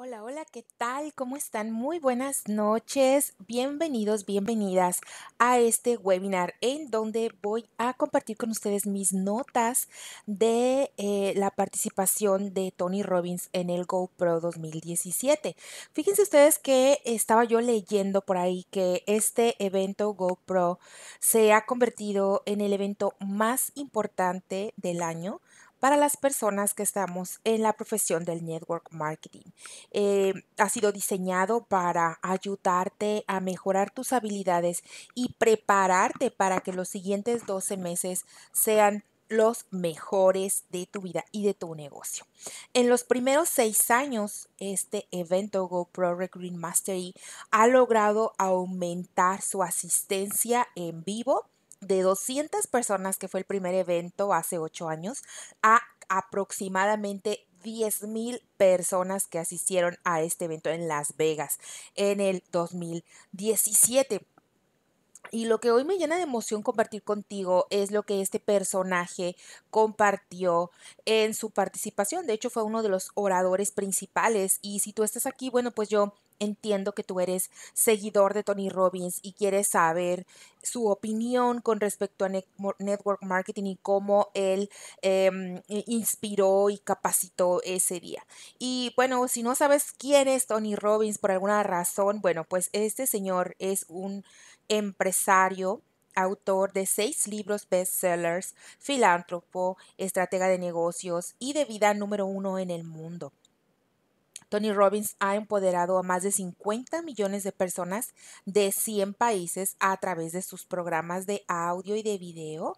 Hola, hola, ¿qué tal? ¿Cómo están? Muy buenas noches. Bienvenidos, bienvenidas a este webinar en donde voy a compartir con ustedes mis notas de eh, la participación de Tony Robbins en el GoPro 2017. Fíjense ustedes que estaba yo leyendo por ahí que este evento GoPro se ha convertido en el evento más importante del año para las personas que estamos en la profesión del network marketing. Eh, ha sido diseñado para ayudarte a mejorar tus habilidades y prepararte para que los siguientes 12 meses sean los mejores de tu vida y de tu negocio. En los primeros seis años, este evento GoPro Recruiting Mastery ha logrado aumentar su asistencia en vivo de 200 personas, que fue el primer evento hace 8 años, a aproximadamente 10.000 personas que asistieron a este evento en Las Vegas en el 2017. Y lo que hoy me llena de emoción compartir contigo es lo que este personaje compartió en su participación. De hecho, fue uno de los oradores principales. Y si tú estás aquí, bueno, pues yo entiendo que tú eres seguidor de Tony Robbins y quieres saber su opinión con respecto a network marketing y cómo él em, inspiró y capacitó ese día. Y bueno, si no sabes quién es Tony Robbins por alguna razón, bueno, pues este señor es un empresario autor de seis libros bestsellers, filántropo, estratega de negocios y de vida número uno en el mundo. Tony Robbins ha empoderado a más de 50 millones de personas de 100 países a través de sus programas de audio y de video,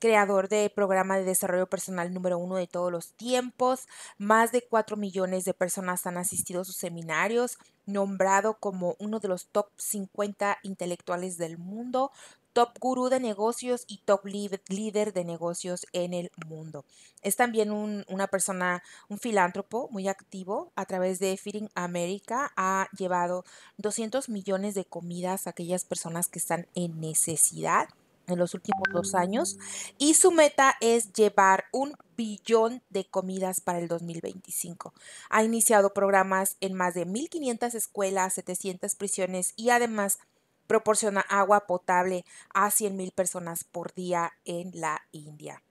creador de programa de desarrollo personal número uno de todos los tiempos, más de 4 millones de personas han asistido a sus seminarios, nombrado como uno de los top 50 intelectuales del mundo, top gurú de negocios y top líder de negocios en el mundo. Es también una persona, un filántropo muy activo. A través de Feeding America ha llevado 200 millones de comidas a aquellas personas que están en necesidad en los últimos dos años y su meta es llevar un billón de comidas para el 2025. Ha iniciado programas en más de 1.500 escuelas, 700 prisiones y además proporciona agua potable a 100.000 personas por día en la India.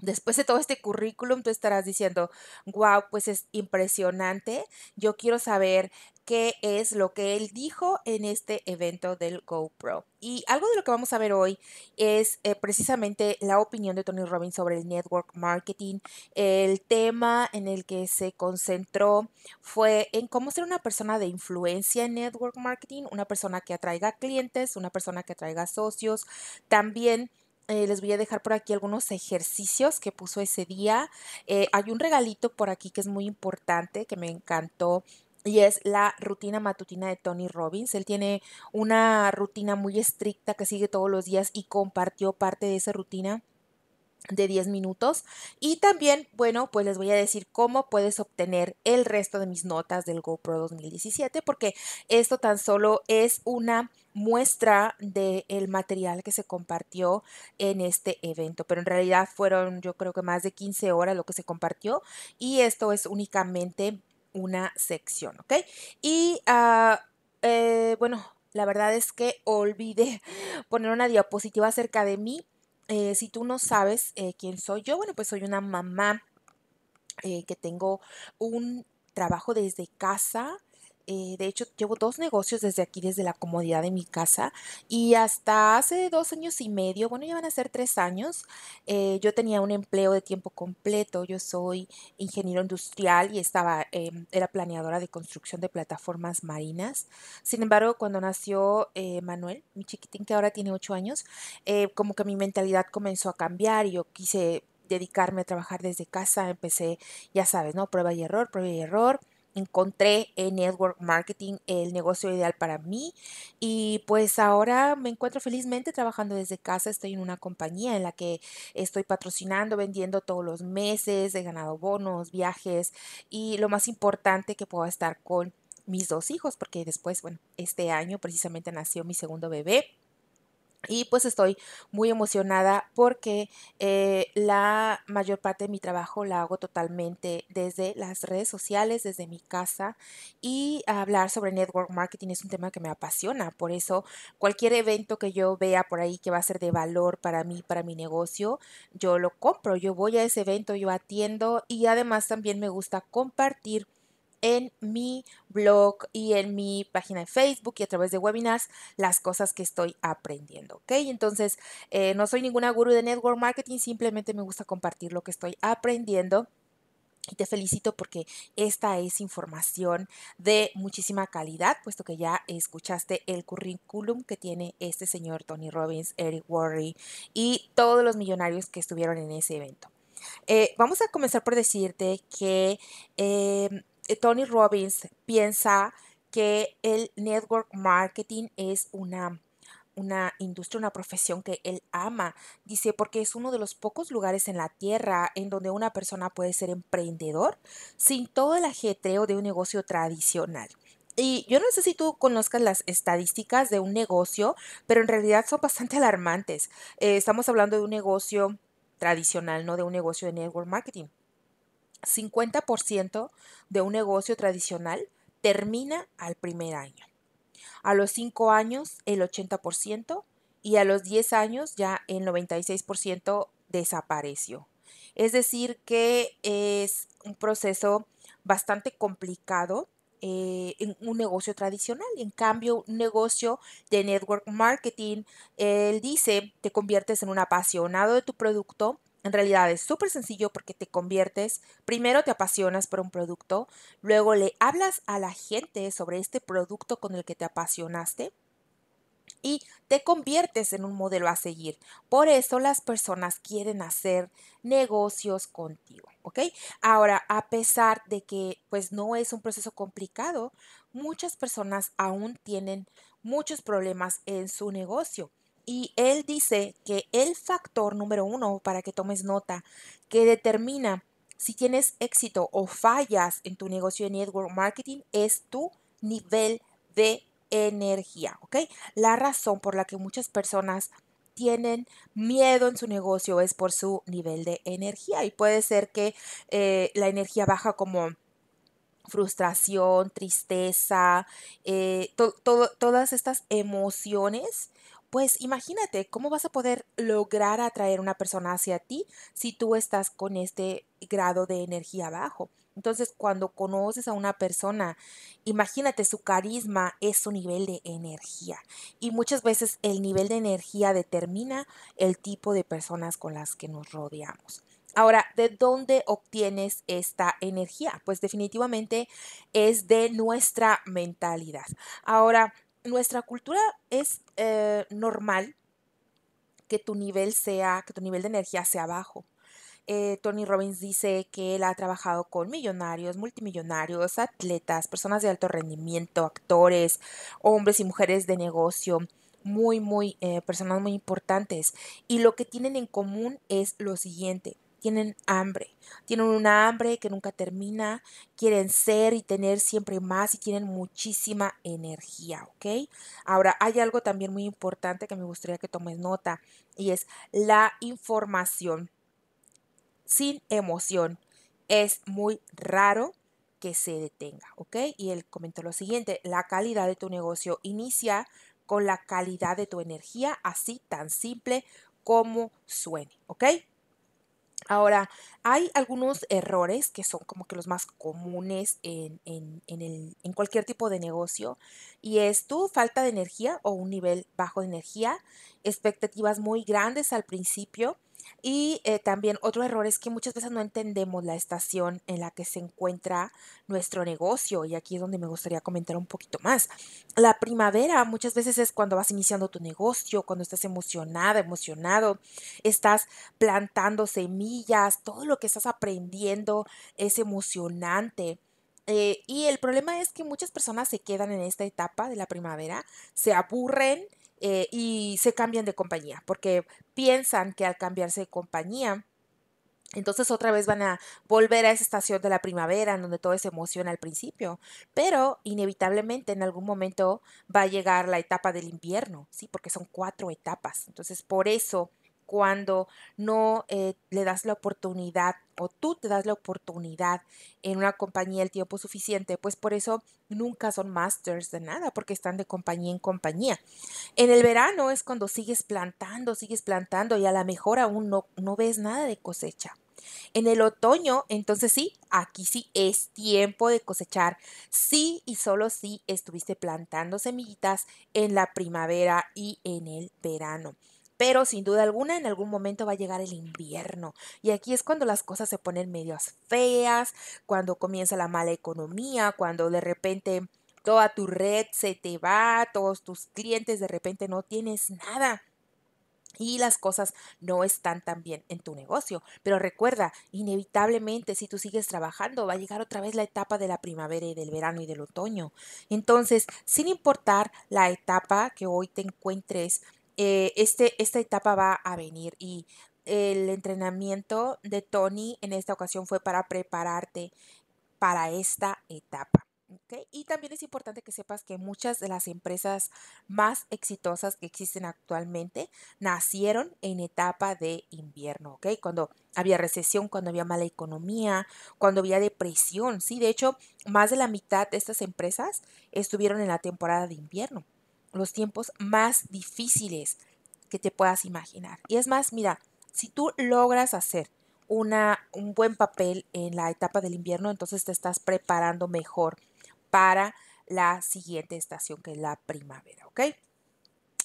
Después de todo este currículum, tú estarás diciendo, wow, pues es impresionante, yo quiero saber qué es lo que él dijo en este evento del GoPro. Y algo de lo que vamos a ver hoy es eh, precisamente la opinión de Tony Robbins sobre el network marketing. El tema en el que se concentró fue en cómo ser una persona de influencia en network marketing, una persona que atraiga clientes, una persona que atraiga socios. También eh, les voy a dejar por aquí algunos ejercicios que puso ese día. Eh, hay un regalito por aquí que es muy importante, que me encantó y es la rutina matutina de Tony Robbins. Él tiene una rutina muy estricta que sigue todos los días y compartió parte de esa rutina de 10 minutos y también bueno pues les voy a decir cómo puedes obtener el resto de mis notas del GoPro 2017 porque esto tan solo es una muestra del material que se compartió en este evento pero en realidad fueron yo creo que más de 15 horas lo que se compartió y esto es únicamente una sección, ¿ok? Y ah, eh, bueno, la verdad es que olvidé poner una diapositiva acerca de mí. Eh, si tú no sabes eh, quién soy yo, bueno, pues soy una mamá que tengo un trabajo desde casa eh, de hecho, llevo dos negocios desde aquí, desde la comodidad de mi casa. Y hasta hace dos años y medio, bueno, ya van a ser tres años, eh, yo tenía un empleo de tiempo completo. Yo soy ingeniero industrial y estaba, em, era planeadora de construcción de plataformas marinas. Sin embargo, cuando nació eh, Manuel, mi chiquitín que ahora tiene ocho años, como que mi mentalidad comenzó a cambiar y yo quise dedicarme a trabajar desde casa. Empecé, ya sabes, ¿no? Prueba y error, prueba y error encontré en Network Marketing el negocio ideal para mí y pues ahora me encuentro felizmente trabajando desde casa. Estoy en una compañía en la que estoy patrocinando, vendiendo todos los meses, he ganado bonos, viajes y lo más importante que puedo estar con mis dos hijos porque después, bueno, este año precisamente nació mi segundo bebé. Y pues estoy muy emocionada porque eh, la mayor parte de mi trabajo la hago totalmente desde las redes sociales, desde mi casa. Y hablar sobre network marketing es un tema que me apasiona. Por eso cualquier evento que yo vea por ahí que va a ser de valor para mí, para mi negocio, yo lo compro. Yo voy a ese evento, yo atiendo y además también me gusta compartir en mi blog y en mi página de Facebook y a través de webinars las cosas que estoy aprendiendo, ¿ok? Entonces, eh, no soy ninguna guru de network marketing, simplemente me gusta compartir lo que estoy aprendiendo. Y te felicito porque esta es información de muchísima calidad, puesto que ya escuchaste el currículum que tiene este señor Tony Robbins, Eric Worre y todos los millonarios que estuvieron en ese evento. Eh, vamos a comenzar por decirte que em, eh, Tony Robbins piensa que el network marketing es una, industria, una profesión que él ama. Dice, porque es uno de los pocos lugares en la tierra en donde una persona puede ser emprendedor sin todo el ajetreo de un negocio tradicional. Y yo no sé si tú conozcas las estadísticas de un negocio, pero en realidad son bastante alarmantes. Eh, estamos hablando de un negocio tradicional, no de un negocio de network marketing. 50% de un negocio tradicional termina al primer año. A los 5 años el 80% y a los 10 años ya el 96% desapareció. Es decir, que es un proceso bastante complicado eh, en un negocio tradicional. En cambio, un negocio de network marketing, él dice, te conviertes en un apasionado de tu producto, en realidad es súper sencillo porque te conviertes, primero te apasionas por un producto, luego le hablas a la gente sobre este producto con el que te apasionaste y te conviertes en un modelo a seguir. Por eso las personas quieren hacer negocios contigo, ¿ok? Ahora, a pesar de que pues no es un proceso complicado, muchas personas aún tienen muchos problemas en su negocio. Y él dice que el factor número uno, para que tomes nota, que determina si tienes éxito o fallas en tu negocio de network marketing es tu nivel de energía, La razón por la que muchas personas tienen miedo en su negocio es por su nivel de energía y puede ser que eh, la energía baja como frustración, tristeza, eh, todas estas emociones pues imagínate cómo vas a poder lograr atraer una persona hacia ti si tú estás con este grado de energía bajo. Entonces, cuando conoces a una persona, imagínate su carisma es su nivel de energía. Y muchas veces el nivel de energía determina el tipo de personas con las que nos rodeamos. Ahora, ¿de dónde obtienes esta energía? Pues definitivamente es de nuestra mentalidad. Ahora, nuestra cultura es eh, normal que tu nivel sea, que tu nivel de energía sea bajo. Eh, Tony Robbins dice que él ha trabajado con millonarios, multimillonarios, atletas, personas de alto rendimiento, actores, hombres y mujeres de negocio, muy, muy, eh, personas muy importantes. Y lo que tienen en común es lo siguiente, tienen hambre. Tienen una hambre que nunca termina, quieren ser y tener siempre más y tienen muchísima energía, ¿ok? Ahora, hay algo también muy importante que me gustaría que tomes nota y es la información sin emoción. Es muy raro que se detenga, ¿ok? Y él comenta lo siguiente, la calidad de tu negocio inicia con la calidad de tu energía, así tan simple como suene, ¿ok? Ahora, hay algunos errores que son como que los más comunes en, en, en, el, en, cualquier tipo de negocio y es tu falta de energía o un nivel bajo de energía, expectativas muy grandes al principio, y eh, también otro error es que muchas veces no entendemos la estación en la que se encuentra nuestro negocio y aquí es donde me gustaría comentar un poquito más. La primavera muchas veces es cuando vas iniciando tu negocio, cuando estás emocionada, emocionado, estás plantando semillas, todo lo que estás aprendiendo es emocionante. Eh, y el problema es que muchas personas se quedan en esta etapa de la primavera, se aburren eh, y se cambian de compañía porque piensan que al cambiarse de compañía entonces otra vez van a volver a esa estación de la primavera en donde todo es emoción al principio, pero inevitablemente en algún momento va a llegar la etapa del invierno, ¿sí? Porque son cuatro etapas. Entonces por eso cuando no eh, le das la oportunidad o tú te das la oportunidad en una compañía el tiempo suficiente, pues por eso nunca son masters de nada, porque están de compañía en compañía. En el verano es cuando sigues plantando, sigues plantando y a lo mejor aún no, ves nada de cosecha. En el otoño, entonces sí, aquí sí es tiempo de cosechar. Sí y solo si estuviste plantando semillitas en la primavera y en el verano. Pero sin duda alguna en algún momento va a llegar el invierno y aquí es cuando las cosas se ponen medio feas, cuando comienza la mala economía, cuando de repente toda tu red se te va, todos tus clientes de repente no tienes nada y las cosas no están tan bien en tu negocio. Pero recuerda, inevitablemente si tú sigues trabajando va a llegar otra vez la etapa de la primavera y del verano y del otoño. Entonces, sin importar la etapa que hoy te encuentres eh, este, esta etapa va a venir y el entrenamiento de Tony en esta ocasión fue para prepararte para esta etapa. Y también es importante que sepas que muchas de las empresas más exitosas que existen actualmente nacieron en etapa de invierno, ¿okay? cuando había recesión, cuando había mala economía, cuando había depresión. ¿sí? De hecho, más de la mitad de estas empresas estuvieron en la temporada de invierno los tiempos más difíciles que te puedas imaginar. Y es más, mira, si tú logras hacer una, un buen papel en la etapa del invierno, entonces te estás preparando mejor para la siguiente estación, que es la primavera, ¿ok?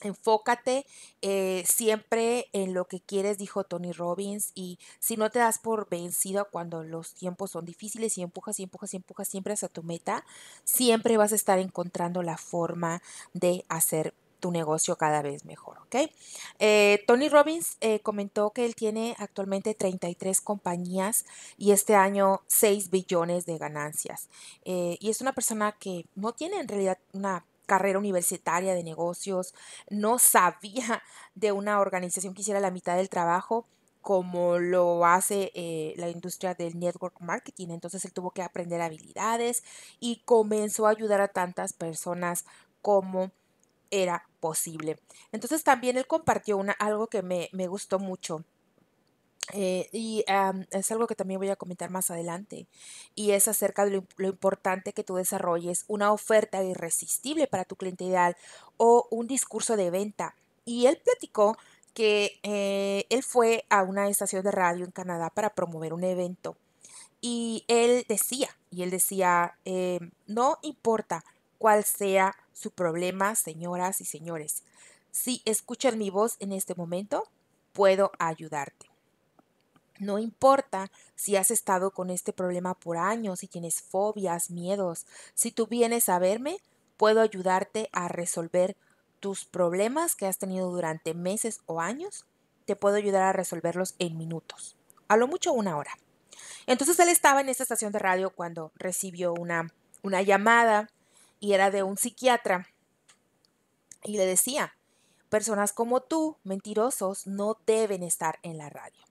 Enfócate eh, siempre en lo que quieres, dijo Tony Robbins, y si no te das por vencido cuando los tiempos son difíciles y empujas y empujas y empujas siempre hacia tu meta, siempre vas a estar encontrando la forma de hacer tu negocio cada vez mejor, ¿ok? Eh, Tony Robbins eh, comentó que él tiene actualmente 33 compañías y este año 6 billones de ganancias. y es una persona que no tiene en realidad una carrera universitaria de negocios, no sabía de una organización que hiciera la mitad del trabajo como lo hace eh, la industria del network marketing. Entonces él tuvo que aprender habilidades y comenzó a ayudar a tantas personas como era posible. Entonces también él compartió una, algo que me, me gustó mucho. Eh, y es algo que también voy a comentar más adelante, y es acerca de lo, importante que tú desarrolles una oferta irresistible para tu cliente ideal o un discurso de venta. Y él platicó que eh, él fue a una estación de radio en Canadá para promover un evento. Y él decía, y él decía, eh, no importa cuál sea su problema, señoras y señores, si escuchan mi voz en este momento, puedo ayudarte. No importa si has estado con este problema por años, si tienes fobias, miedos. Si tú vienes a verme, puedo ayudarte a resolver tus problemas que has tenido durante meses o años. Te puedo ayudar a resolverlos en minutos, a lo mucho una hora. Entonces él estaba en esta estación de radio cuando recibió una, una llamada y era de un psiquiatra y le decía, personas como tú, mentirosos, no deben estar en la radio.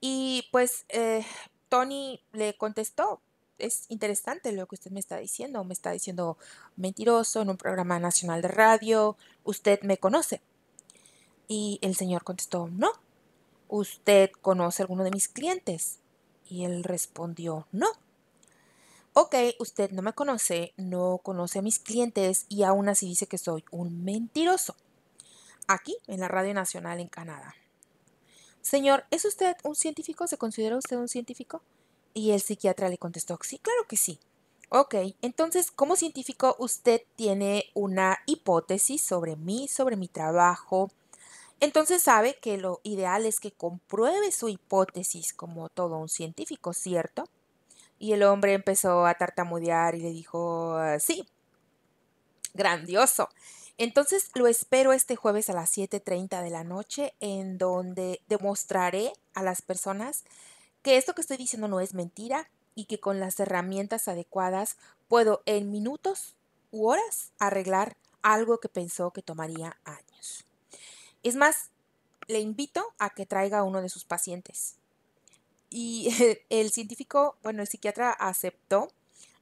Y pues eh, Tony le contestó, es interesante lo que usted me está diciendo, me está diciendo mentiroso en un programa nacional de radio, usted me conoce. Y el señor contestó, no, usted conoce a alguno de mis clientes. Y él respondió, no. Ok, usted no me conoce, no conoce a mis clientes y aún así dice que soy un mentiroso. Aquí, en la Radio Nacional en Canadá. Señor, ¿es usted un científico? ¿Se considera usted un científico? Y el psiquiatra le contestó, sí, claro que sí. Ok, entonces como científico usted tiene una hipótesis sobre mí, sobre mi trabajo. Entonces sabe que lo ideal es que compruebe su hipótesis como todo un científico, ¿cierto? Y el hombre empezó a tartamudear y le dijo, sí, grandioso. Entonces lo espero este jueves a las 7.30 de la noche en donde demostraré a las personas que esto que estoy diciendo no es mentira y que con las herramientas adecuadas puedo en minutos u horas arreglar algo que pensó que tomaría años. Es más, le invito a que traiga a uno de sus pacientes. Y el científico, bueno, el psiquiatra aceptó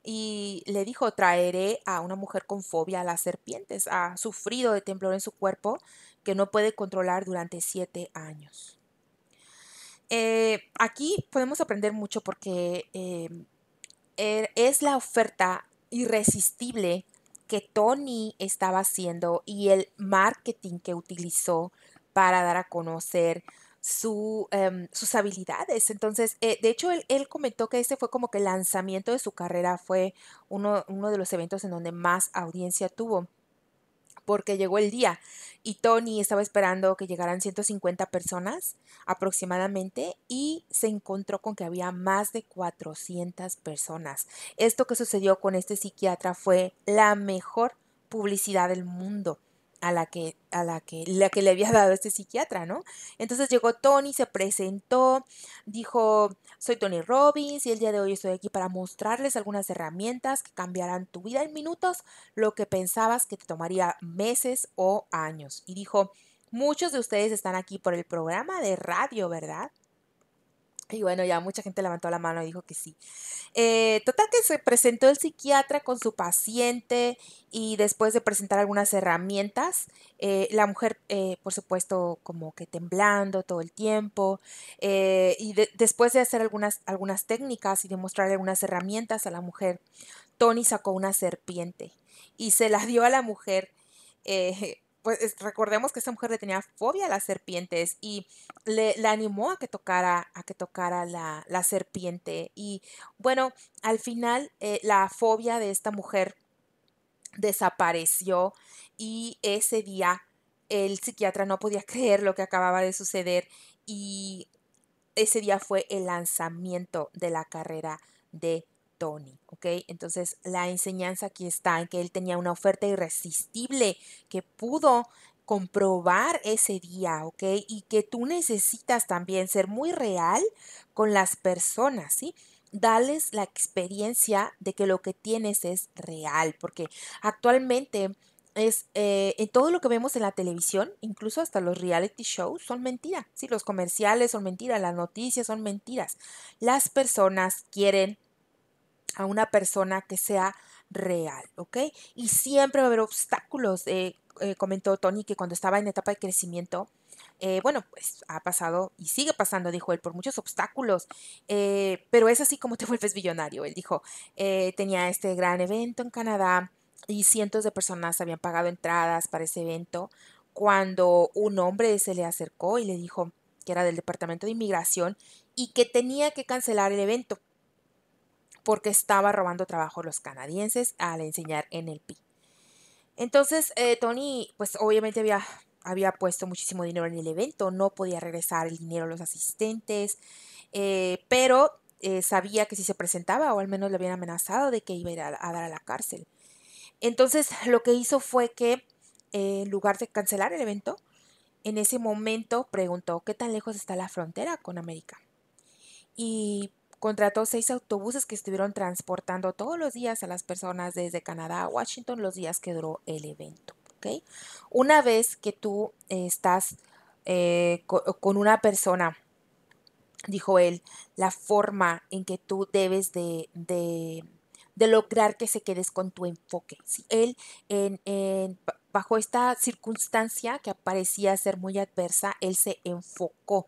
y le dijo, traeré a una mujer con fobia a las serpientes, ha sufrido de temblor en su cuerpo que no puede controlar durante siete años. Eh, aquí podemos aprender mucho porque eh, er, es la oferta irresistible que Tony estaba haciendo y el marketing que utilizó para dar a conocer Em, sus habilidades. Entonces, eh, de hecho, él, comentó que este fue como que el lanzamiento de su carrera, fue uno de los eventos en donde más audiencia tuvo porque llegó el día y Tony estaba esperando que llegaran 150 personas aproximadamente y se encontró con que había más de 400 personas. Esto que sucedió con este psiquiatra fue la mejor publicidad del mundo a la que, a la que, la que le había dado este psiquiatra, ¿no? Entonces llegó Tony, se presentó, dijo, soy Tony Robbins y el día de hoy estoy aquí para mostrarles algunas herramientas que cambiarán tu vida en minutos, lo que pensabas que te tomaría meses o años. Y dijo, muchos de ustedes están aquí por el programa de radio, ¿verdad? Y bueno, ya mucha gente levantó la mano y dijo que sí. Eh, total que se presentó el psiquiatra con su paciente y después de presentar algunas herramientas, eh, la mujer, eh, por supuesto, como que temblando todo el tiempo, y después de hacer algunas, algunas técnicas y de algunas herramientas a la mujer, Tony sacó una serpiente y se la dio a la mujer pues recordemos que esta mujer le tenía fobia a las serpientes y le, animó a que tocara, a que tocara la, serpiente. Y bueno, al final eh, la fobia de esta mujer desapareció y ese día el psiquiatra no podía creer lo que acababa de suceder y ese día fue el lanzamiento de la carrera de ¿ok? Entonces la enseñanza aquí está en que él tenía una oferta irresistible que pudo comprobar ese día, ¿ok? Y que tú necesitas también ser muy real con las personas, ¿sí? Dales la experiencia de que lo que tienes es real, porque actualmente es eh, en todo lo que vemos en la televisión, incluso hasta los reality shows, son mentiras. Sí, los comerciales son mentiras, las noticias son mentiras. Las personas quieren a una persona que sea real, ¿ok? Y siempre va a haber obstáculos. Eh, eh, comentó Tony que cuando estaba en etapa de crecimiento, eh, bueno, pues ha pasado y sigue pasando, dijo él, por muchos obstáculos, pero es así como te vuelves billonario, él dijo. tenía este gran evento en Canadá y cientos de personas habían pagado entradas para ese evento cuando un hombre se le acercó y le dijo que era del Departamento de Inmigración y que tenía que cancelar el evento porque estaba robando trabajo a los canadienses al enseñar en el PI. Entonces, eh, Tony, pues obviamente había, había puesto muchísimo dinero en el evento, no podía regresar el dinero a los asistentes, eh, pero eh, sabía que si se presentaba, o al menos le habían amenazado de que iba a a dar a la cárcel. Entonces, lo que hizo fue que, en lugar de cancelar el evento, en ese momento preguntó qué tan lejos está la frontera con América. Y Contrató seis autobuses que estuvieron transportando todos los días a las personas desde Canadá a Washington los días que duró el evento. Una vez que tú estás eh, con, una persona, dijo él, la forma en que tú debes de, lograr que se quedes con tu enfoque. él, bajo esta circunstancia que parecía ser muy adversa, él se enfocó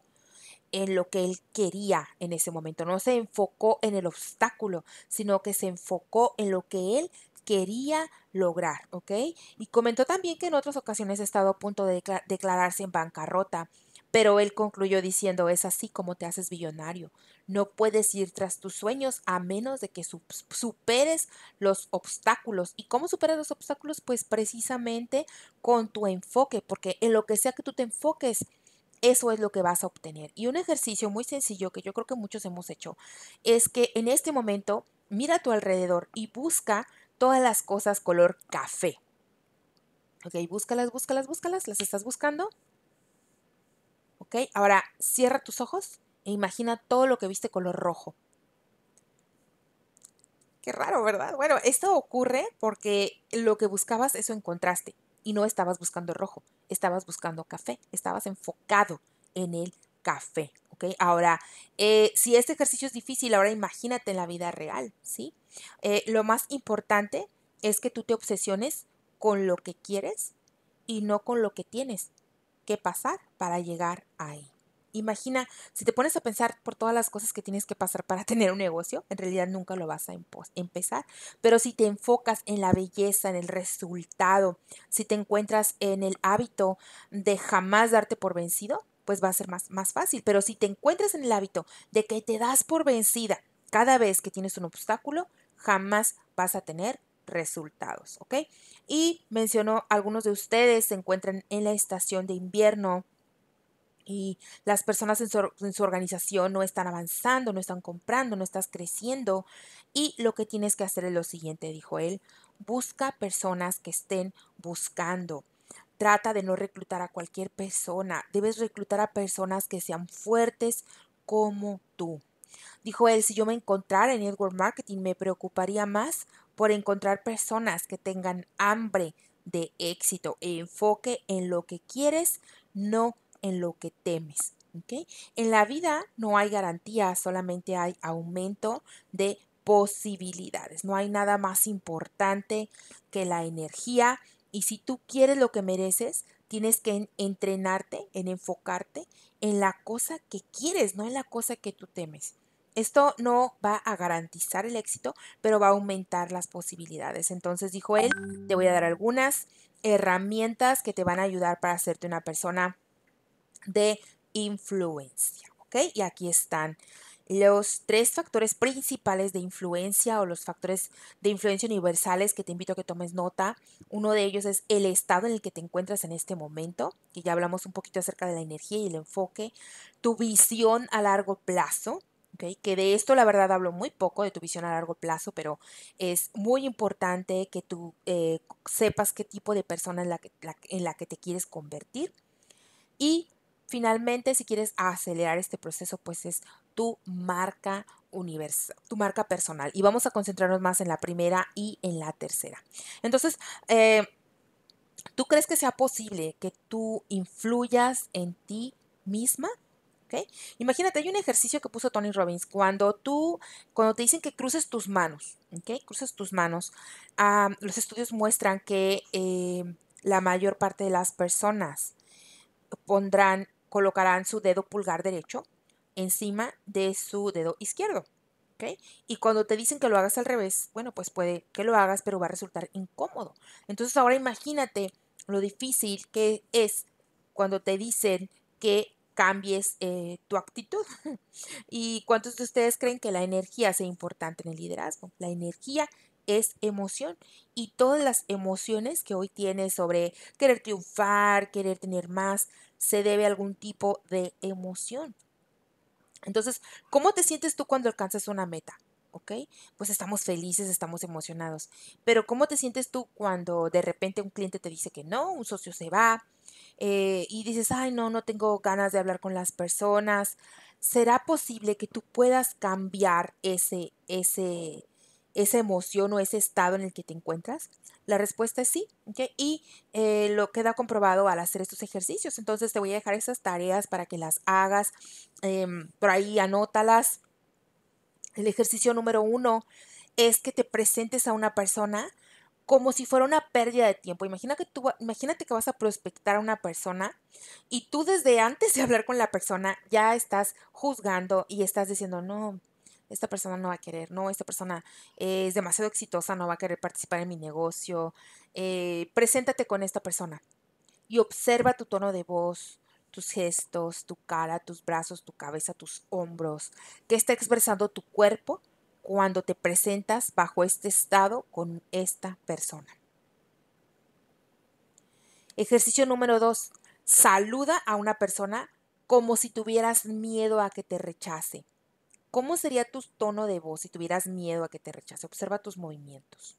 en lo que él quería en ese momento. No se enfocó en el obstáculo, sino que se enfocó en lo que él quería lograr, ¿ok? Y comentó también que en otras ocasiones ha estado a punto de declararse en bancarrota, pero él concluyó diciendo, es así como te haces billonario. No puedes ir tras tus sueños a menos de que superes los obstáculos. ¿Y cómo superas los obstáculos? Pues precisamente con tu enfoque, porque en lo que sea que tú te enfoques, eso es lo que vas a obtener. Y un ejercicio muy sencillo que yo creo que muchos hemos hecho es que en este momento mira a tu alrededor y busca todas las cosas color café. Ok, búscalas, búscalas, búscalas, las estás buscando. Ok, ahora cierra tus ojos e imagina todo lo que viste color rojo. Qué raro, ¿verdad? Bueno, esto ocurre porque lo que buscabas, eso encontraste y no estabas buscando rojo, estabas buscando café, estabas enfocado en el café. Ahora, eh, si este ejercicio es difícil, ahora imagínate en la vida real, ¿sí? Eh, lo más importante es que tú te obsesiones con lo que quieres y no con lo que tienes que pasar para llegar ahí imagina, si te pones a pensar por todas las cosas que tienes que pasar para tener un negocio, en realidad nunca lo vas a empezar, pero si te enfocas en la belleza, en el resultado, si te encuentras en el hábito de jamás darte por vencido, pues va a ser más, más fácil, pero si te encuentras en el hábito de que te das por vencida cada vez que tienes un obstáculo, jamás vas a tener resultados, ¿ok? Y mencionó algunos de ustedes se encuentran en la estación de invierno, y las personas en su, organización no están avanzando, no están comprando, no estás creciendo. Y lo que tienes que hacer es lo siguiente, dijo él, busca personas que estén buscando. Trata de no reclutar a cualquier persona, debes reclutar a personas que sean fuertes como tú. Dijo él, si yo me encontrara en network marketing me preocuparía más por encontrar personas que tengan hambre de éxito, enfoque en lo que quieres, no en lo que temes. En la vida no hay garantía, solamente hay aumento de posibilidades. No hay nada más importante que la energía y si tú quieres lo que mereces, tienes que entrenarte en enfocarte en la cosa que quieres, no en la cosa que tú temes. Esto no va a garantizar el éxito, pero va a aumentar las posibilidades. Entonces dijo él, te voy a dar algunas herramientas que te van a ayudar para hacerte una persona de influencia. ¿ok? Y aquí están los tres factores principales de influencia o los factores de influencia universales que te invito a que tomes nota. Uno de ellos es el estado en el que te encuentras en este momento, que ya hablamos un poquito acerca de la energía y el enfoque, tu visión a largo plazo. que de esto la verdad hablo muy poco, de tu visión a largo plazo, pero es muy importante que tú eh, sepas qué tipo de persona en la que, en la que te quieres convertir. Y Finalmente, si quieres acelerar este proceso, pues es tu marca universal, tu marca personal. Y vamos a concentrarnos más en la primera y en la tercera. Entonces, eh, ¿tú crees que sea posible que tú influyas en ti misma? ¿Okay? Imagínate, hay un ejercicio que puso Tony Robbins. Cuando tú, cuando te dicen que cruces tus manos, ¿okay? Cruces tus manos. Ah, los estudios muestran que eh, la mayor parte de las personas pondrán colocarán su dedo pulgar derecho encima de su dedo izquierdo. ¿ok? Y cuando te dicen que lo hagas al revés, bueno, pues puede que lo hagas, pero va a resultar incómodo. Entonces ahora imagínate lo difícil que es cuando te dicen que cambies eh, tu actitud. ¿Y cuántos de ustedes creen que la energía sea importante en el liderazgo? La energía es emoción y todas las emociones que hoy tienes sobre querer triunfar, querer tener más, se debe a algún tipo de emoción. Entonces, ¿cómo te sientes tú cuando alcanzas una meta? ¿Ok? Pues estamos felices, estamos emocionados. Pero ¿cómo te sientes tú cuando de repente un cliente te dice que no, un socio se va eh, y dices, ay, no, no tengo ganas de hablar con las personas? ¿Será posible que tú puedas cambiar ese, ese, esa emoción o ese estado en el que te encuentras? La respuesta es sí, y eh, lo queda comprobado al hacer estos ejercicios. Entonces te voy a dejar esas tareas para que las hagas, em, por ahí anótalas. El ejercicio número uno es que te presentes a una persona como si fuera una pérdida de tiempo. Imagina que tú, imagínate que vas a prospectar a una persona y tú desde antes de hablar con la persona ya estás juzgando y estás diciendo, no, esta persona no va a querer, no, esta persona es demasiado exitosa, no va a querer participar en mi negocio, eh, preséntate con esta persona y observa tu tono de voz, tus gestos, tu cara, tus brazos, tu cabeza, tus hombros, qué está expresando tu cuerpo cuando te presentas bajo este estado con esta persona. Ejercicio número dos, saluda a una persona como si tuvieras miedo a que te rechace. ¿Cómo sería tu tono de voz si tuvieras miedo a que te rechace? Observa tus movimientos.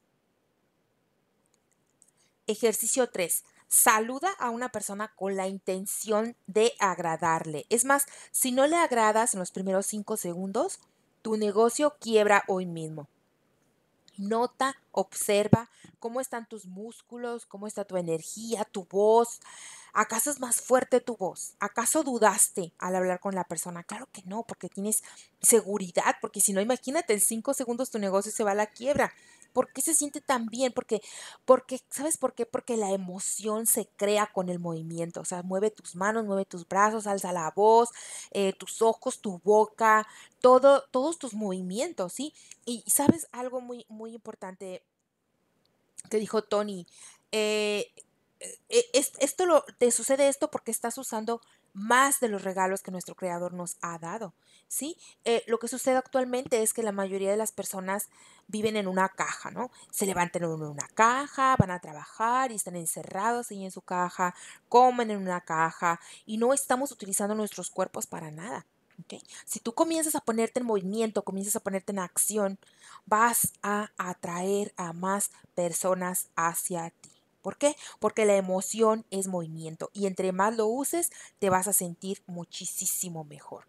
Ejercicio 3. Saluda a una persona con la intención de agradarle. Es más, si no le agradas en los primeros 5 segundos, tu negocio quiebra hoy mismo. Nota, observa cómo están tus músculos, cómo está tu energía, tu voz, ¿Acaso es más fuerte tu voz? ¿Acaso dudaste al hablar con la persona? Claro que no, porque tienes seguridad, porque si no, imagínate, en cinco segundos tu negocio se va a la quiebra. ¿Por qué se siente tan bien? Porque, porque, ¿sabes por qué? Porque la emoción se crea con el movimiento. O sea, mueve tus manos, mueve tus brazos, alza la voz, eh, tus ojos, tu boca, todo, todos tus movimientos, ¿sí? Y sabes algo muy, muy importante que dijo Tony. Eh, e, esto lo, te sucede esto porque estás usando más de los regalos que nuestro creador nos ha dado. ¿sí? Eh, lo que sucede actualmente es que la mayoría de las personas viven en una caja, ¿no? Se levantan en una caja, van a trabajar y están encerrados ahí en su caja, comen en una caja y no estamos utilizando nuestros cuerpos para nada. Si tú comienzas a ponerte en movimiento, comienzas a ponerte en acción, vas a atraer a más personas hacia ti. ¿Por qué? Porque la emoción es movimiento y entre más lo uses te vas a sentir muchísimo mejor.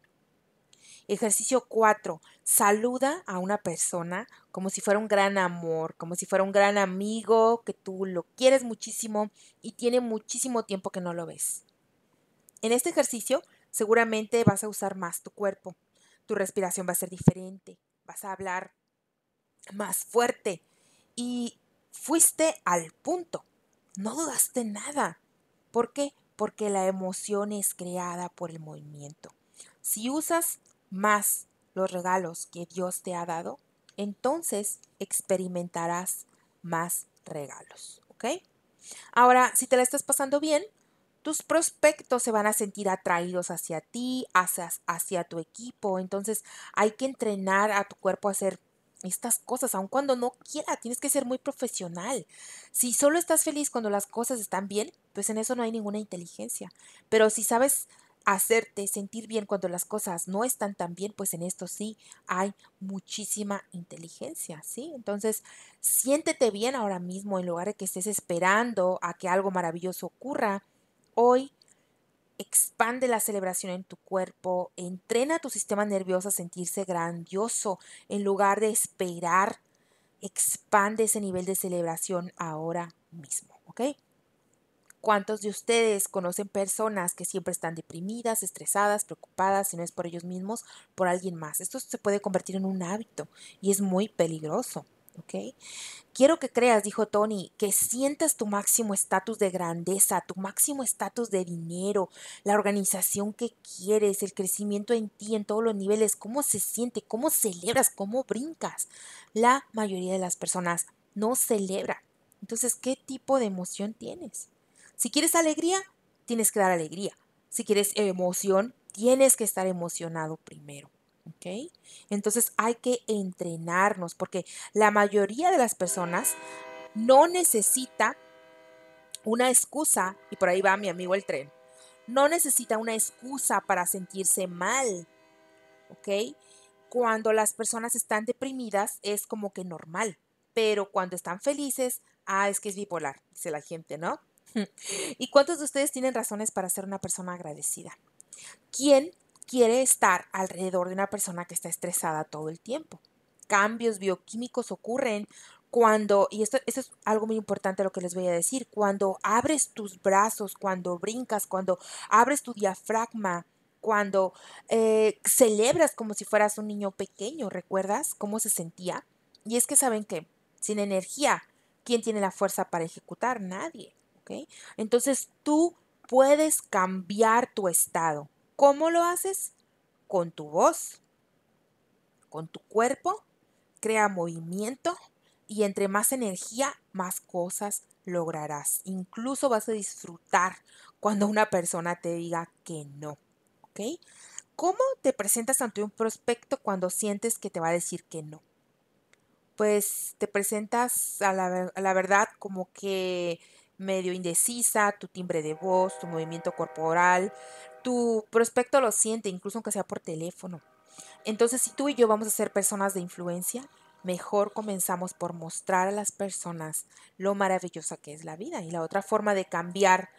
Ejercicio 4. Saluda a una persona como si fuera un gran amor, como si fuera un gran amigo, que tú lo quieres muchísimo y tiene muchísimo tiempo que no lo ves. En este ejercicio seguramente vas a usar más tu cuerpo, tu respiración va a ser diferente, vas a hablar más fuerte y fuiste al punto no dudaste nada. ¿Por qué? Porque la emoción es creada por el movimiento. Si usas más los regalos que Dios te ha dado, entonces experimentarás más regalos. ¿Ok? Ahora, si te la estás pasando bien, tus prospectos se van a sentir atraídos hacia ti, hacia, hacia tu equipo. Entonces hay que entrenar a tu cuerpo a ser estas cosas, aun cuando no quiera, tienes que ser muy profesional. Si solo estás feliz cuando las cosas están bien, pues en eso no hay ninguna inteligencia. Pero si sabes hacerte sentir bien cuando las cosas no están tan bien, pues en esto sí hay muchísima inteligencia, ¿sí? Entonces, siéntete bien ahora mismo en lugar de que estés esperando a que algo maravilloso ocurra. Hoy expande la celebración en tu cuerpo, entrena tu sistema nervioso a sentirse grandioso en lugar de esperar. Expande ese nivel de celebración ahora mismo, ¿ok? ¿Cuántos de ustedes conocen personas que siempre están deprimidas, estresadas, preocupadas, si no es por ellos mismos, por alguien más? Esto se puede convertir en un hábito y es muy peligroso. ¿ok? Quiero que creas, dijo Tony, que sientas tu máximo estatus de grandeza, tu máximo estatus de dinero, la organización que quieres, el crecimiento en ti en todos los niveles, cómo se siente, cómo celebras, cómo brincas. La mayoría de las personas no celebran. Entonces, ¿qué tipo de emoción tienes? Si quieres alegría, tienes que dar alegría. Si quieres emoción, tienes que estar emocionado primero. ¿ok? Entonces hay que entrenarnos porque la mayoría de las personas no necesita una excusa, y por ahí va mi amigo el tren, no necesita una excusa para sentirse mal, ¿ok? Cuando las personas están deprimidas es como que normal, pero cuando están felices, ah, es que es bipolar, dice la gente, ¿no? Hmm. ¿Y cuántos de ustedes tienen razones para ser una persona agradecida? ¿Quién quiere estar alrededor de una persona que está estresada todo el tiempo. Cambios bioquímicos ocurren cuando, y esto, es algo muy importante lo que les voy a decir, cuando abres tus brazos, cuando brincas, cuando abres tu diafragma, cuando eh, celebras como si fueras un niño pequeño, ¿recuerdas cómo se sentía? Y es que saben que sin energía, ¿quién tiene la fuerza para ejecutar? Nadie, ¿ok? Entonces tú puedes cambiar tu estado, ¿Cómo lo haces? Con tu voz, con tu cuerpo, crea movimiento y entre más energía, más cosas lograrás. Incluso vas a disfrutar cuando una persona te diga que no. ¿Ok? ¿Cómo te presentas ante un prospecto cuando sientes que te va a decir que no? Pues te presentas a la, a la verdad como que medio indecisa, tu timbre de voz, tu movimiento corporal, tu prospecto lo siente, incluso aunque sea por teléfono. Entonces, si tú y yo vamos a ser personas de influencia, mejor comenzamos por mostrar a las personas lo maravillosa que es la vida. Y la otra forma de cambiar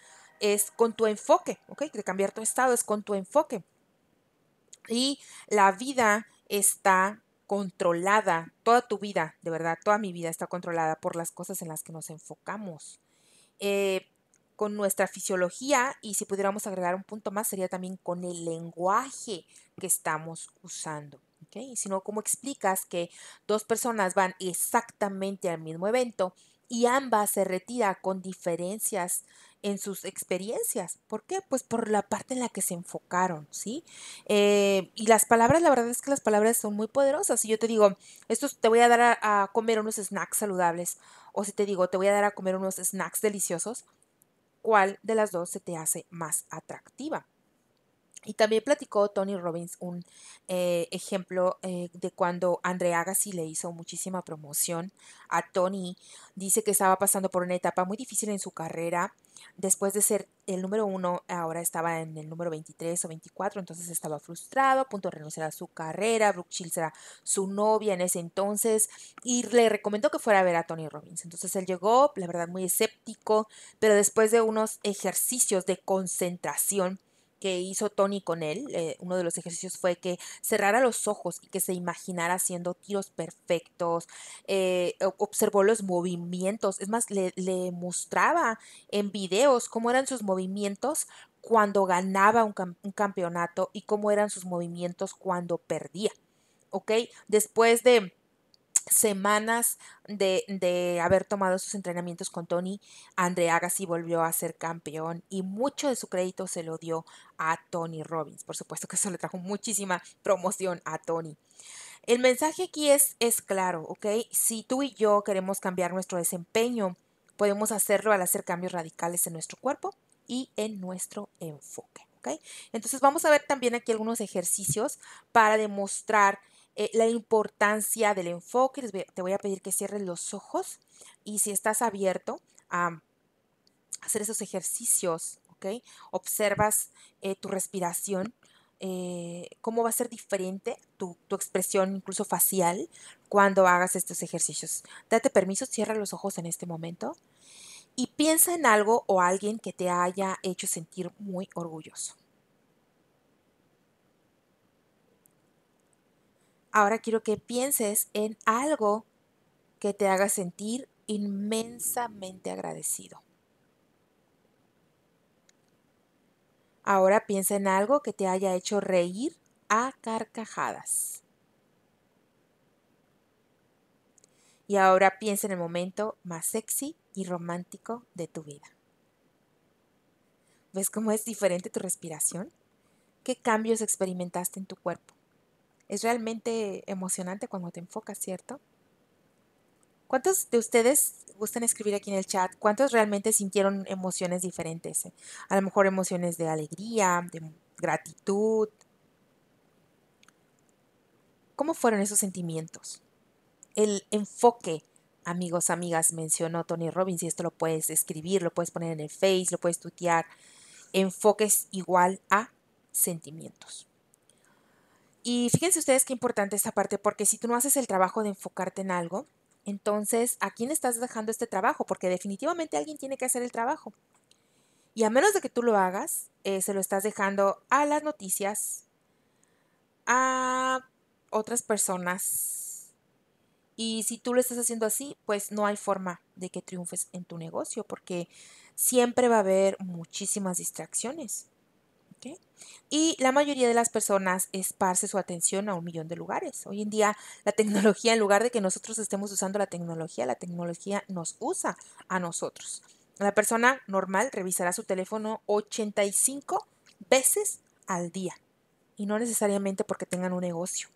es con tu enfoque, ¿ok? De cambiar tu estado es con tu enfoque. Y la vida está controlada, toda tu vida, de verdad, toda mi vida está controlada por las cosas en las que nos enfocamos. Eh, con nuestra fisiología y si pudiéramos agregar un punto más sería también con el lenguaje que estamos usando. ¿ok? Si no, ¿cómo explicas que dos personas van exactamente al mismo evento y ambas se retira con diferencias en sus experiencias. ¿Por qué? Pues por la parte en la que se enfocaron, ¿sí? Eh, y las palabras, la verdad es que las palabras son muy poderosas. Si yo te digo, esto te voy a dar a comer unos snacks saludables, o si te digo, te voy a dar a comer unos snacks deliciosos, cuál de las dos se te hace más atractiva. Y también platicó Tony Robbins un eh, ejemplo eh, de cuando Andrea Agassi le hizo muchísima promoción a Tony. Dice que estaba pasando por una etapa muy difícil en su carrera. Después de ser el número uno, ahora estaba en el número 23 o 24, entonces estaba frustrado, a punto de renunciar a su carrera. Brooke Shields era su novia en ese entonces y le recomendó que fuera a ver a Tony Robbins. Entonces él llegó, la verdad, muy escéptico, pero después de unos ejercicios de concentración, que hizo Tony con él, eh, uno de los ejercicios fue que cerrara los ojos y que se imaginara haciendo tiros perfectos, eh, observó los movimientos, es más, le, mostraba en videos cómo eran sus movimientos cuando ganaba un, un, campeonato y cómo eran sus movimientos cuando perdía. ¿Ok? Después de semanas de, haber tomado sus entrenamientos con Tony, Andre Agassi volvió a ser campeón y mucho de su crédito se lo dio a Tony Robbins. Por supuesto que eso le trajo muchísima promoción a Tony. El mensaje aquí es, es claro, ¿ok? Si tú y yo queremos cambiar nuestro desempeño, podemos hacerlo al hacer cambios radicales en nuestro cuerpo y en nuestro enfoque. ¿ok? Entonces vamos a ver también aquí algunos ejercicios para demostrar eh, la importancia del enfoque. te voy a pedir que cierres los ojos y si estás abierto a hacer esos ejercicios, Observas eh, tu respiración. Eh, cómo va a ser diferente tu, expresión incluso facial cuando hagas estos ejercicios. Date permiso, cierra los ojos en este momento y piensa en algo o alguien que te haya hecho sentir muy orgulloso. Ahora quiero que pienses en algo que te haga sentir inmensamente agradecido. Ahora piensa en algo que te haya hecho reír a carcajadas. Y ahora piensa en el momento más sexy y romántico de tu vida. ¿Ves cómo es diferente tu respiración? ¿Qué cambios experimentaste en tu cuerpo? Es realmente emocionante cuando te enfocas, ¿cierto? ¿Cuántos de ustedes gustan escribir aquí en el chat? ¿Cuántos realmente sintieron emociones diferentes? A lo mejor emociones de alegría, de gratitud. ¿Cómo fueron esos sentimientos? El enfoque, amigos, amigas, mencionó Tony Robbins, y esto lo puedes escribir, lo puedes poner en el Face, lo puedes tuitear. Enfoques igual a sentimientos. Y fíjense ustedes qué importante esta parte, porque si tú no haces el trabajo de enfocarte en algo, entonces ¿a quién estás dejando este trabajo? Porque definitivamente alguien tiene que hacer el trabajo. Y a menos de que tú lo hagas, eh, se lo estás dejando a las noticias, a otras personas. Y si tú lo estás haciendo así, pues no hay forma de que triunfes en tu negocio, porque siempre va a haber muchísimas distracciones. Y la mayoría de las personas esparce su atención a un millón de lugares. Hoy en día la tecnología, en lugar de que nosotros estemos usando la tecnología, la tecnología nos usa a nosotros. La persona normal revisará su teléfono 85 veces al día y no necesariamente porque tengan un negocio.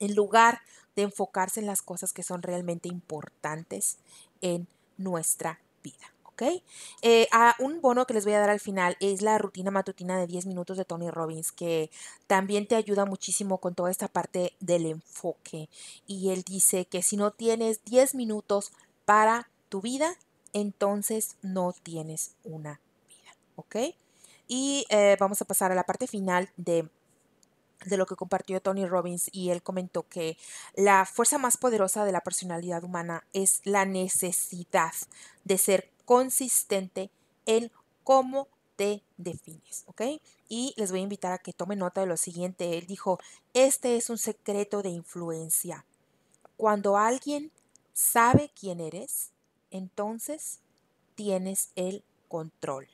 En lugar de enfocarse en las cosas que son realmente importantes en nuestra vida. ¿ok? Eh, a un bono que les voy a dar al final es la rutina matutina de 10 minutos de Tony Robbins, que también te ayuda muchísimo con toda esta parte del enfoque. Y él dice que si no tienes 10 minutos para tu vida, entonces no tienes una vida, ¿ok? Y eh, vamos a pasar a la parte final de de lo que compartió Tony Robbins y él comentó que la fuerza más poderosa de la personalidad humana es la necesidad de ser consistente en cómo te defines, ¿ok? Y les voy a invitar a que tomen nota de lo siguiente. Él dijo, este es un secreto de influencia. Cuando alguien sabe quién eres, entonces tienes el control.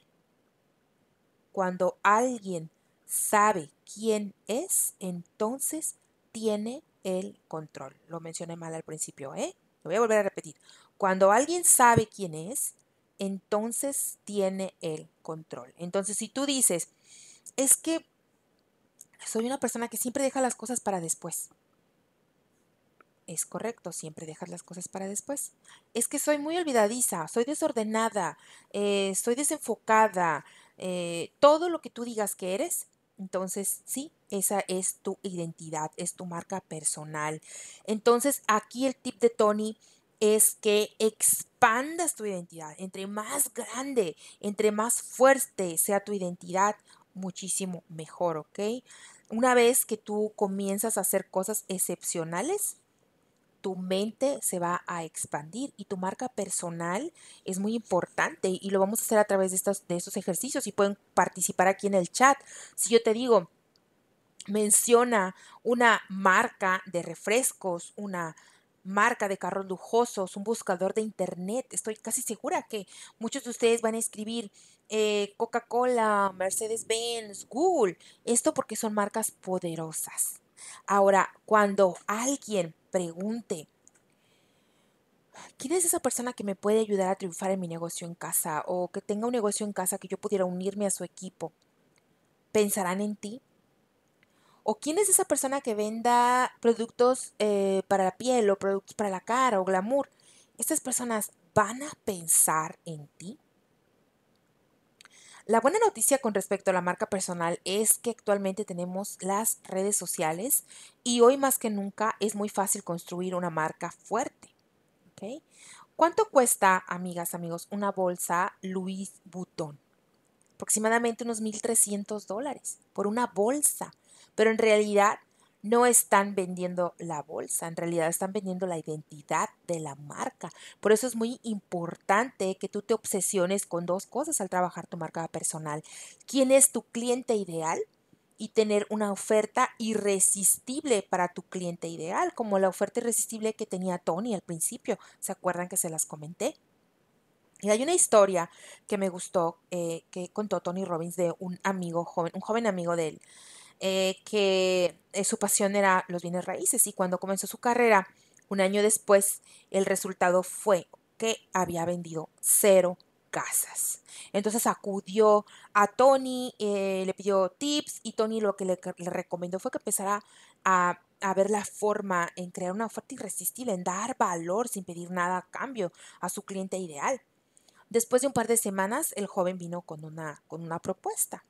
Cuando alguien sabe quién es, entonces tiene el control. Lo mencioné mal al principio, ¿eh? Lo voy a volver a repetir. Cuando alguien sabe quién es, entonces tiene el control. Entonces, si tú dices, es que soy una persona que siempre deja las cosas para después. Es correcto, siempre dejas las cosas para después. Es que soy muy olvidadiza, soy desordenada, eh, soy desenfocada, eh, todo lo que tú digas que eres, entonces, sí, esa es tu identidad, es tu marca personal. Entonces, aquí el tip de Tony es que expandas tu identidad. Entre más grande, entre más fuerte sea tu identidad, muchísimo mejor, ¿ok? Una vez que tú comienzas a hacer cosas excepcionales, tu mente se va a expandir y tu marca personal es muy importante y lo vamos a hacer a través de estos, de estos ejercicios y pueden participar aquí en el chat. Si yo te digo, menciona una marca de refrescos, una marca de carros lujosos, un buscador de internet. Estoy casi segura que muchos de ustedes van a escribir eh, Coca-Cola, Mercedes-Benz, Google. Esto porque son marcas poderosas. Ahora, cuando alguien pregunte, ¿quién es esa persona que me puede ayudar a triunfar en mi negocio en casa o que tenga un negocio en casa que yo pudiera unirme a su equipo? ¿Pensarán en ti? o quién es esa persona que venda productos eh, para la piel o productos para la cara o glamour. Estas personas van a pensar en ti. La buena noticia con respecto a la marca personal es que actualmente tenemos las redes sociales y hoy más que nunca es muy fácil construir una marca fuerte. ¿Cuánto cuesta, amigas, amigos, una bolsa Louis Vuitton? Aproximadamente unos 1.300 dólares por una bolsa pero en realidad no están vendiendo la bolsa, en realidad están vendiendo la identidad de la marca. Por eso es muy importante que tú te obsesiones con dos cosas al trabajar tu marca personal. ¿Quién es tu cliente ideal? y tener una oferta irresistible para tu cliente ideal, como la oferta irresistible que tenía Tony al principio. ¿Se acuerdan que se las comenté? Y hay una historia que me gustó eh, que contó Tony Robbins de un amigo joven, un joven amigo de él, eh, que eh, su pasión era los bienes raíces y cuando comenzó su carrera, un año después, el resultado fue que había vendido cero casas. Entonces acudió a Tony, eh, le pidió tips y Tony lo que le, recomendó fue que empezara a, ver la forma en crear una oferta irresistible, en dar valor sin pedir nada a cambio a su cliente ideal. Después de un par de semanas, el joven vino con con una propuesta.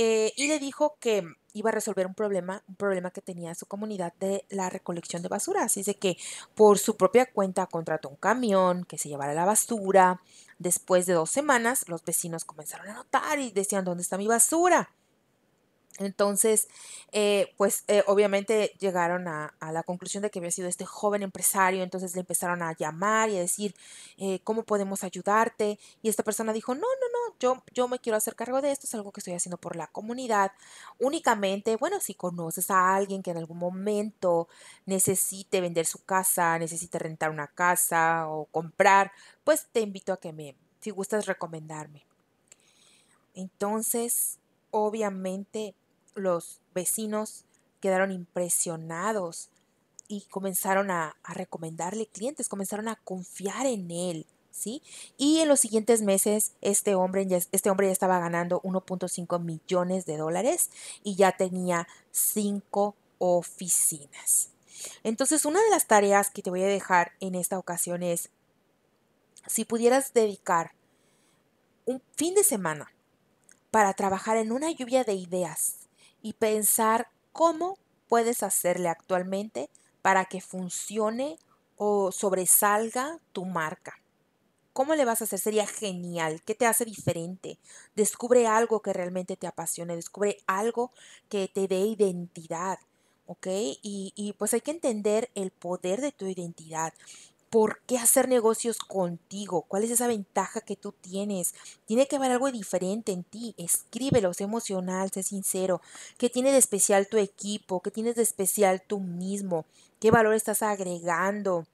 Eh, y le dijo que iba a resolver un problema, un problema que tenía su comunidad de la recolección de basura. Así de que por su propia cuenta contrató un camión que se llevara la basura. Después de dos semanas, los vecinos comenzaron a notar y decían, ¿dónde está mi basura? Entonces, eh, pues eh, obviamente llegaron a, la conclusión de que había sido este joven empresario, entonces le empezaron a llamar y a decir, eh, ¿cómo podemos ayudarte? Y esta persona dijo, no, no, no, yo, yo me quiero hacer cargo de esto, es algo que estoy haciendo por la comunidad. Únicamente, bueno, si conoces a alguien que en algún momento necesite vender su casa, necesite rentar una casa o comprar, pues te invito a que me, si gustas, recomendarme. Entonces, obviamente los vecinos quedaron impresionados y comenzaron a, recomendarle clientes, comenzaron a confiar en él, ¿sí? Y en los siguientes meses este hombre ya, este hombre ya estaba ganando 1.5 millones de dólares y ya tenía cinco oficinas. Entonces, una de las tareas que te voy a dejar en esta ocasión es, si pudieras dedicar un fin de semana para trabajar en una lluvia de ideas y pensar cómo puedes hacerle actualmente para que funcione o sobresalga tu marca. ¿Cómo le vas a hacer? Sería genial. ¿Qué te hace diferente? Descubre algo que realmente te apasione, descubre algo que te dé identidad, ¿ok? Y, y pues hay que entender el poder de tu identidad. ¿Por qué hacer negocios contigo? ¿Cuál es esa ventaja que tú tienes? Tiene que haber algo diferente en ti. Escríbelo, sé emocional, sé sincero. ¿Qué tiene de especial tu equipo? ¿Qué tienes de especial tú mismo? ¿Qué valor estás agregando?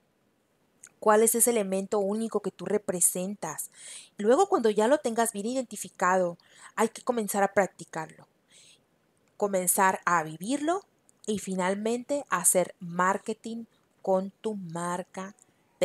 cuál es ese elemento único que tú representas. Luego, cuando ya lo tengas bien identificado, hay que comenzar a practicarlo, comenzar a vivirlo y finalmente hacer marketing con tu marca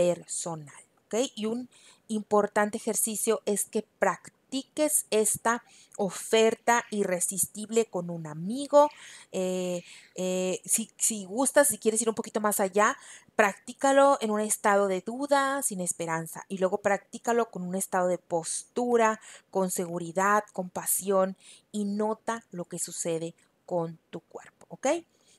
personal. ¿okay? Y un importante ejercicio es que practiques esta oferta irresistible con un amigo. Eh, eh, si, gustas, si quieres ir un poquito más allá, practícalo en un estado de duda, sin esperanza, y luego practícalo con un estado de postura, con seguridad, con pasión, y nota lo que sucede con tu cuerpo, ¿ok?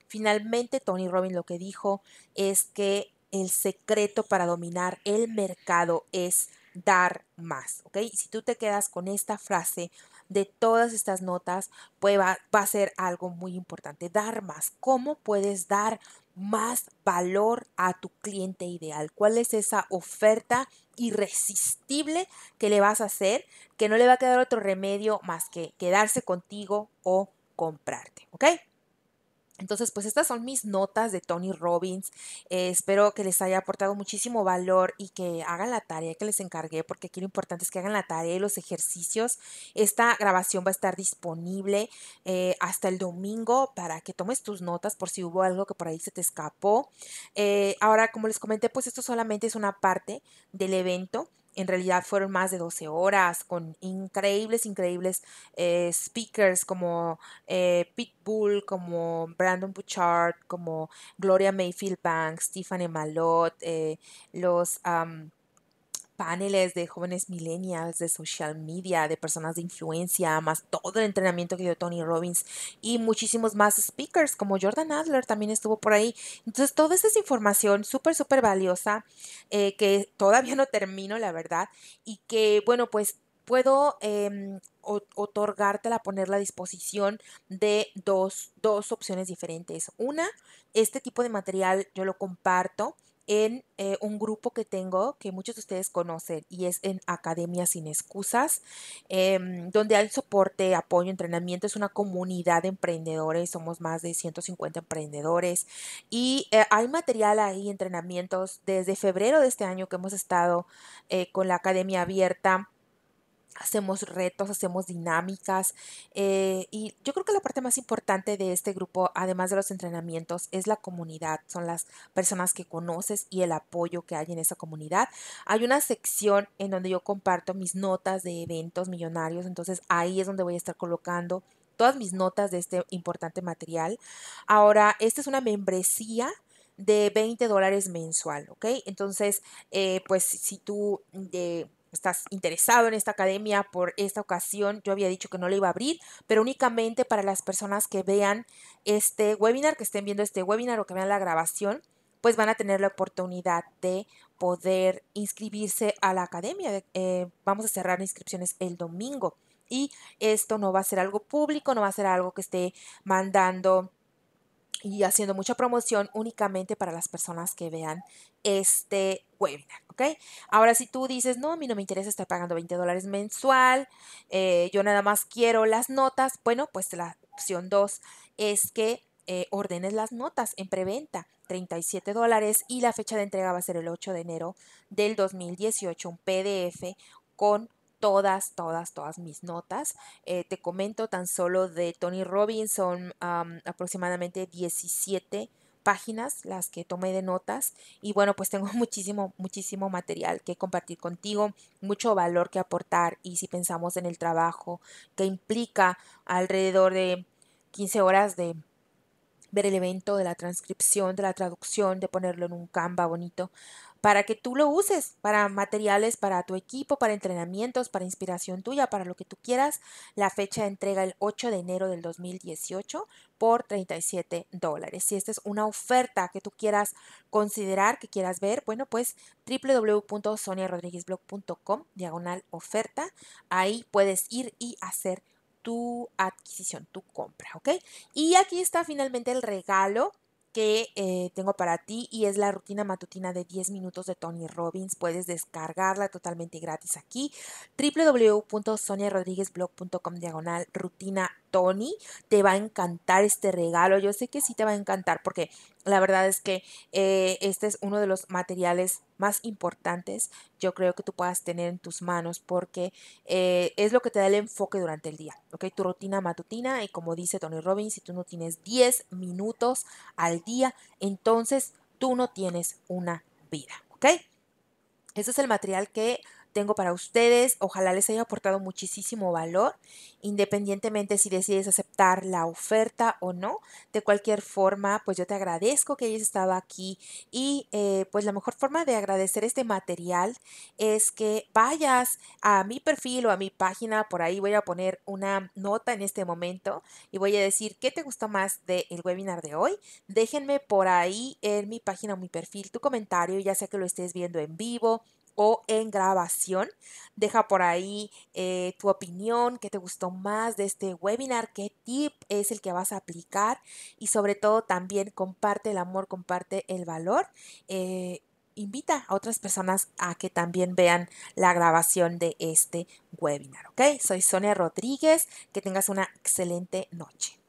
Finalmente, Tony Robbins lo que dijo es que el secreto para dominar el mercado es dar más, ¿ok? Si tú te quedas con esta frase de todas estas notas, pues va, va a ser algo muy importante, dar más. ¿Cómo puedes dar más valor a tu cliente ideal? ¿Cuál es esa oferta irresistible que le vas a hacer que no le va a quedar otro remedio más que quedarse contigo o comprarte, ¿ok? Entonces, pues estas son mis notas de Tony Robbins. Eh, espero que les haya aportado muchísimo valor y que hagan la tarea que les encargué, porque aquí lo importante es que hagan la tarea y los ejercicios. Esta grabación va a estar disponible eh, hasta el domingo para que tomes tus notas por si hubo algo que por ahí se te escapó. Eh, ahora, como les comenté, pues esto solamente es una parte del evento. En realidad fueron más de 12 horas con increíbles, increíbles eh, speakers como eh, Pitbull, como Brandon Bouchard, como Gloria Mayfield Banks, Tiffany Malot eh, los paneles de jóvenes millennials, de social media, de personas de influencia, más todo el entrenamiento que dio Tony Robbins y muchísimos más speakers como Jordan Adler también estuvo por ahí. Entonces, toda esta información súper, súper valiosa eh, que todavía no termino, la verdad, y que, bueno, pues puedo eh, otorgártela, ponerla a disposición de dos, dos opciones diferentes. Una, este tipo de material yo lo comparto en eh, un grupo que tengo que muchos de ustedes conocen y es en Academia Sin Excusas, em, donde hay soporte, apoyo, entrenamiento. Es una comunidad de emprendedores, somos más de 150 emprendedores y eh, hay material ahí, entrenamientos desde febrero de este año que hemos estado eh, con la Academia abierta hacemos retos, hacemos dinámicas eh, y yo creo que la parte más importante de este grupo, además de los entrenamientos, es la comunidad, son las personas que conoces y el apoyo que hay en esa comunidad. Hay una sección en donde yo comparto mis notas de eventos millonarios, entonces ahí es donde voy a estar colocando todas mis notas de este importante material. Ahora, esta es una membresía de 20 dólares mensual, ¿ok? Entonces, eh, pues si tú... Eh, estás interesado en esta academia por esta ocasión, yo había dicho que no la iba a abrir, pero únicamente para las personas que vean este webinar, que estén viendo este webinar o que vean la grabación, pues van a tener la oportunidad de poder inscribirse a la academia. Eh, vamos a cerrar inscripciones el domingo y esto no va a ser algo público, no va a ser algo que esté mandando y haciendo mucha promoción únicamente para las personas que vean este webinar, ¿ok? Ahora, si tú dices, no, a mí no me interesa estar pagando 20 dólares mensual, eh, yo nada más quiero las notas, bueno, pues la opción 2 es que eh, ordenes las notas en preventa, 37 dólares, y la fecha de entrega va a ser el 8 de enero del 2018, un PDF con todas, todas, todas mis notas. Eh, te comento tan solo de Tony Robbins, son aproximadamente 17 páginas las que tomé de notas y bueno pues tengo muchísimo muchísimo material que compartir contigo mucho valor que aportar y si pensamos en el trabajo que implica alrededor de 15 horas de ver el evento de la transcripción de la traducción de ponerlo en un canva bonito para que tú lo uses para materiales, para tu equipo, para entrenamientos, para inspiración tuya, para lo que tú quieras. La fecha de entrega el 8 de enero del 2018 por 37 dólares. Si esta es una oferta que tú quieras considerar, que quieras ver, bueno, pues www.soniarodriguezblog.com diagonal oferta. Ahí puedes ir y hacer tu adquisición, tu compra, ¿ok? Y aquí está finalmente el regalo que eh, tengo para ti y es la rutina matutina de 10 minutos de Tony Robbins. Puedes descargarla totalmente gratis aquí. www.soniarodriguezblog.com diagonal rutina Tony, te va a encantar este regalo. Yo sé que sí te va a encantar porque la verdad es que eh, este es uno de los materiales más importantes yo creo que tú puedas tener en tus manos porque eh, es lo que te da el enfoque durante el día, ¿ok? Tu rutina matutina y como dice Tony Robbins, si tú no tienes 10 minutos al día, entonces tú no tienes una vida, ¿ok? Ese es el material que tengo para ustedes. Ojalá les haya aportado muchísimo valor, independientemente si decides aceptar la oferta o no. De cualquier forma, pues yo te agradezco que hayas estado aquí y eh, pues la mejor forma de agradecer este material es que vayas a mi perfil o a mi página, por ahí voy a poner una nota en este momento y voy a decir qué te gustó más del el webinar de hoy. Déjenme por ahí en mi página o mi perfil tu comentario, ya sea que lo estés viendo en vivo o en grabación. Deja por ahí eh, tu opinión, qué te gustó más de este webinar, qué tip es el que vas a aplicar y sobre todo también comparte el amor, comparte el valor. Eh, invita a otras personas a que también vean la grabación de este webinar, ¿ok? Soy Sonia Rodríguez, que tengas una excelente noche.